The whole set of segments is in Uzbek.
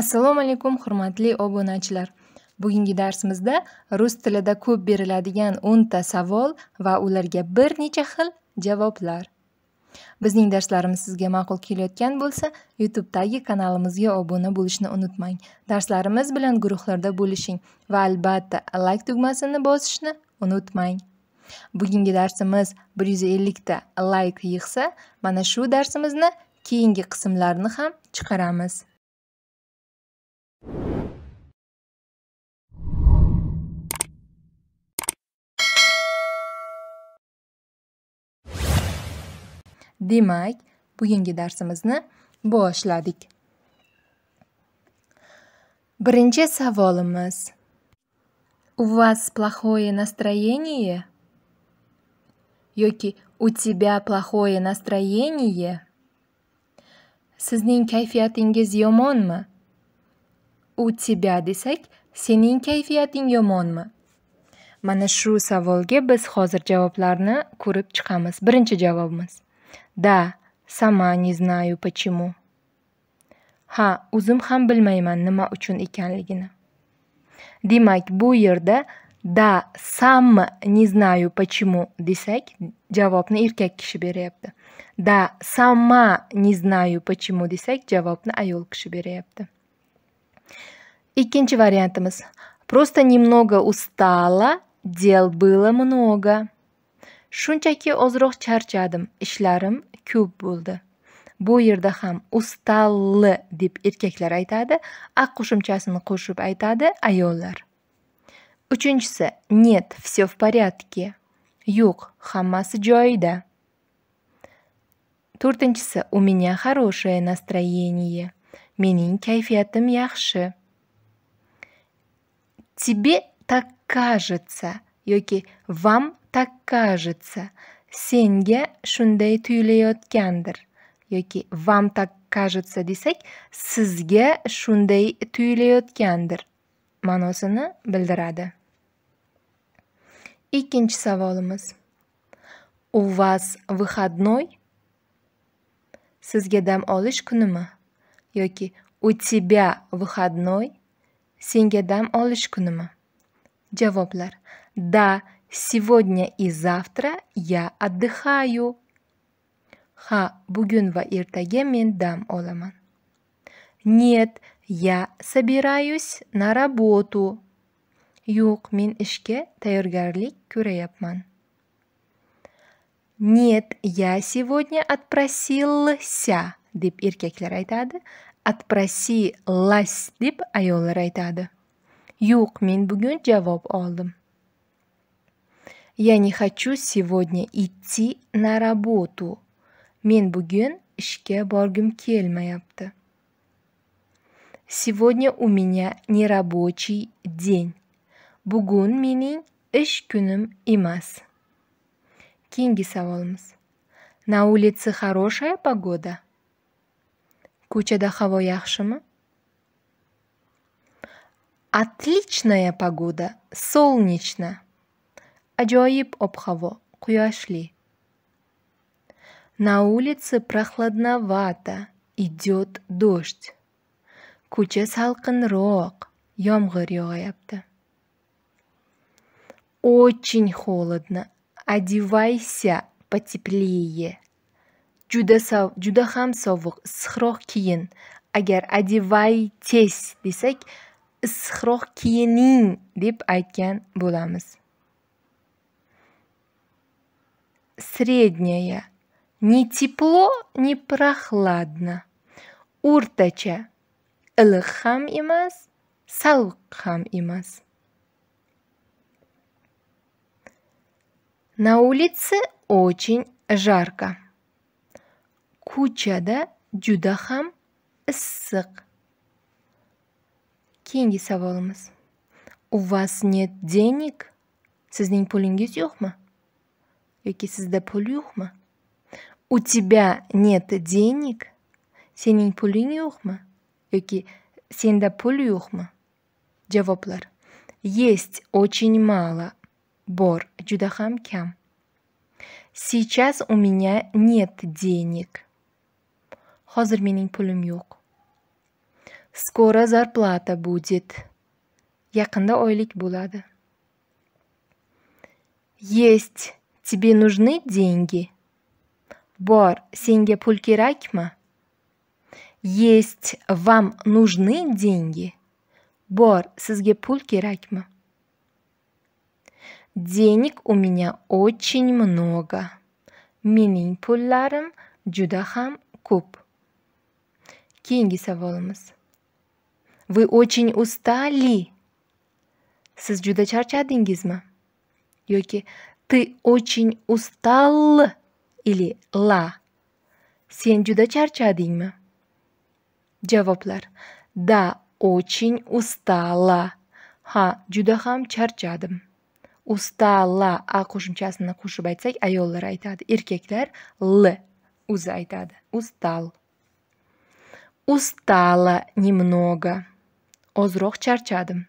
assalomu alaykum hurmatli obunachilar bugungi darsimizda rus tilida ko'p beriladigan 10 ta savol va ularga bir necha xil javoblar bizning darslarimiz sizga ma'qul kelayotgan bo'lsa youtubedagi kanalimizga obuna bo'lishni unutmang darslarimiz bilan guruhlarda bo'lishing va albatta layk tugmasini bosishni unutmang bugungi darsimiz 150 ta layk yig'sa mana shu darsimizni keyingi qismlarni ham chiqaramiz Demak, bugungi darsimizni boshladik. Birinchi savolimiz. У вас плохое настроение? Yoki у тебя плохое настроение? Sizning kayfiyatingiz yomonmi? U тебя desak, sening kayfiyating yomonmi? Mana shu savolga biz hozir javoblarni ko'rib chiqamiz. Birinchi javobimiz. Да, сама не знаю почему. Ha, o'zim ham bilmayman nima uchun ekanligini. Demak, bu yerda da sam не знаю почему desak, javobni erkak kishi beryapti. Da sama не знаю почему desak, javobni ayol kishi beryapti. Ikkinchi variantimiz. Просто немного устала, дел было много. shunchaki ozroq charchadim ishlarim ko'p bo'ldi bu yerda ham ustalli deb erkaklar aytadi a qo'shimchasini qo'shib aytadi ayollar uchinchisi нет все в порядке yo'q hammasi joyida to'rtinchisi у меня хорошее настроение mening kayfiyatim yaxshi тебе так кажется yoki vam tak kajitsa senga shunday tuyulayotgandir yoki vam tak kajitsa desak sizga shunday tuyulayotgandir ma'nosini bildiradi ikkinchi savolimiz u vas выходной sizga dam olish kunimi yoki u тебя выходной senga dam olish kunimi javoblar Да, сегодня и завтра я отдыхаю. Ха, бугюн ва иртаге мен дам оламан. Нет, я собираюсь на работу. Юк, мен ишке тайргарлик кюреяпман. Нет, я сегодня отпросился, деп иркеклер айтады. Отпроси лась, деп айолар айтады. Юк, мин бугюн джавоб олдым. Я не хочу сегодня идти на работу. Men bugun ishga borgim kelmayapti. Сегодня у меня нерабочий день. Бугун минин ish kunim emas. Keyingi savolimiz. На улице хорошая погода? Куча да хаво yaxshimi? Отличная погода, солнечно. Ajoyib ob-havo, quyoshli. На улице прохладновато, идет дождь. Куча салқинроq, yomg'ir yog'yapti. Очень холодно. Одевайся потеплее. Juda sov, juda ham sovuq. Issiqroq kiyin. Agar одевайтесь desak, issiqroq kiyining deb aytgan bo'lamiz. средняя. Не тепло, не прохладно. Уртача iliq ham emas, salq ham emas. На улице очень жарко. Кучада juda ham issiq. Keyingi savolimiz. У вас нет денег? Sizning pulingiz yo'qmi? yoki sizda pul yo'qmi u тебя нет денег sening puling yo'qmi yoki senda pul yo'qmi javoblar есть очень мало bor juda ham kam сейчас у меня нет денег hozir mening pulim yo'q скоро зарплата будет yaqinda oylik bo'ladi есть Тебе нужны деньги? Бор, senga pul kerakmi? Есть, вам нужны деньги? Бор, sizga pul kerakmi? Денег у меня очень много. Mening pullarim juda ham ko'p. Keyingi savolimiz. Вы очень устали. Siz juda charchadingizmi? yoki ты очень устал или ла. Сен джуда чарчадима. Джавоплер. Да, очень устала. Ха, джудахам чарчадым. Устала, а кушим час на кушу байцай, а йолла райтад. Иркеклер, л, узайтад, устал. Устала немного. Озрох чарчадым.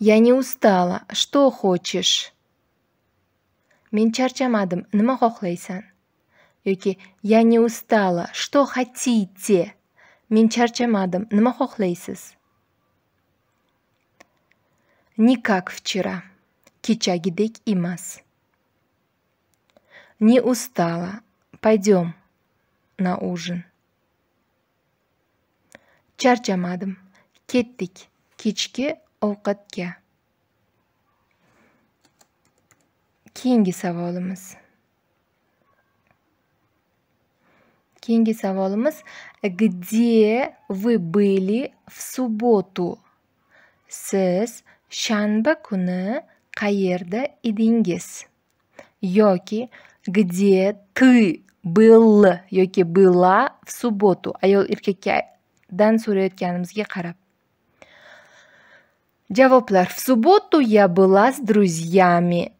Я не устала. Что хочешь? men charchamadim nima xohlaysan yoki я не устала что хотите men charchamadim nima xohlaysiz не как вчера kechagidek emas не устала пойдем на ужин charchamadim ketdik kechki ovqatga Keyingi savolimiz. Keyingi savolimiz где вы были в субботу? Siz shanba kuni qayerda edingiz? Yoki где ты был yoki была в субботу? Ayol erkakdan so'rayotganimizga qarab. Javoblar: В субботу я была с друзьями.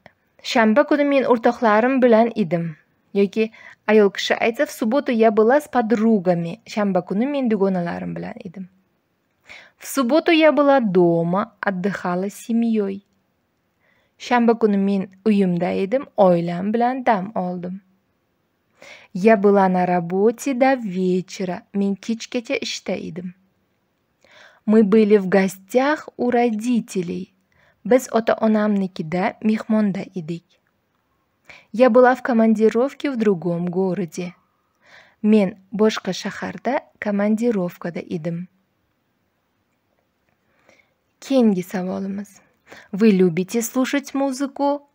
shanba kuni men o'rtoqlarim bilan edim yoki ayol kishi aytsa в субботу я была с подругами shanba kuni men dugonalarim bilan edim в субботу я была дома отдыхала с семьей shanba kuni men uyimda edim oilam bilan dam oldim я была на работе до вечера men kechgacha ishda edim мы были в гостях у родителей Biz ota onamnikida мехмонда edik. Ya была в командировке v drugom городе. Men boshqa shaharda komandirovkada edim. Keyingi savolimiz. Vy любите слушать музыку?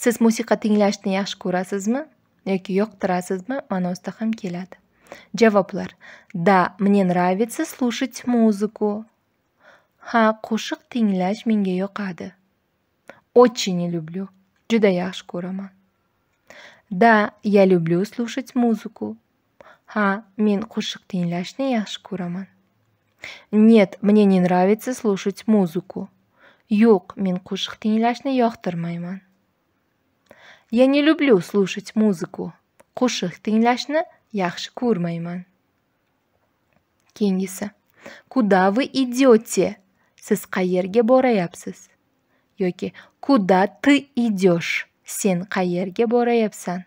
Siz musiqa tinglashni yaxshi ko'rasizmi yoki yoqtirasizmi ma'nosida ham keladi. Javoblar: Da, mne нравится слушать музыку. Ha, qo'shiq tinglash menga yoqadi. Очень люблю. Juda yaxshi ko'raman. Да, я люблю слушать музыку. Ha, men qo'shiq tinglashni yaxshi ko'raman. Нет, мне не нравится слушать музыку. Yo'q, men qo'shiq tinglashni yoqtirmayman. Я не люблю слушать музыку. Qo'shiq tinglashni yaxshi ko'rmayman. Keyingisi. Куда вы идете? siz qayerga borayapsiz yoki куда ты идешь sen qayerga borayapsan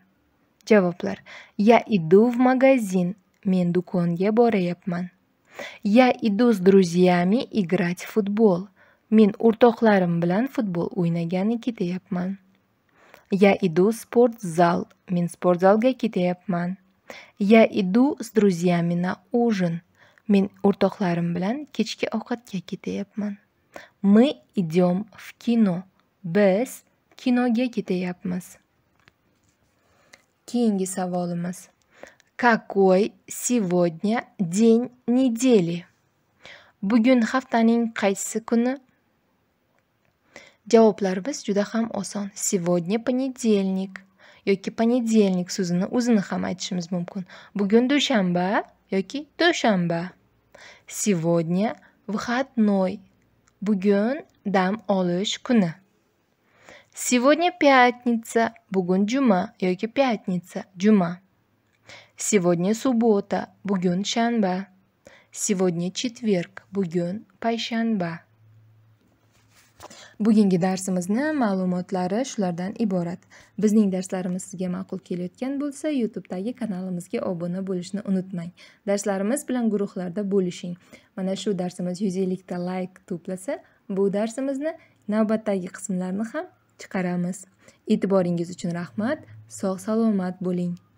javoblar я иду в магазин men do'konga borayapman я иду с друзьями играть в футбол men o'rtoqlarim bilan futbol o'ynagani ketayapman я иду в спортзал men sport zalga ketyapman я иду с друзьями на ужин Men o'rtoqlarim bilan kechki ovqatga ketyapman. Мы идём в кино. Biz kinoga ketyapmiz. Keyingi savolimiz. Какой сегодня день недели? Bugun haftaning qaysi kuni? Javoblarimiz juda ham oson. Сегодня понедельник yoki понедельник so'zini o'zini ham aytishimiz mumkin. Bugun dushanba yoki dushanba. Сегодня выходной. Bugun дам олыш kuni. Сегодня пятница, bugun juma yoki пятница, juma. Сегодня суббота, bugun shanba. Сегодня четверг, bugun payshanba. bugungi darsimizni ma'lumotlari shulardan iborat bizning darslarimiz sizga ma'qul kelayotgan bo'lsa youtubedagi kanalimizga obuna bo'lishni unutmang darslarimiz bilan guruhlarda bo'lishing mana shu darsimiz yuz ellikta layk to'plasa bu darsimizni navbatdagi qismlarni ham chiqaramiz e'tiboringiz uchun rahmat sog' salomat bo'ling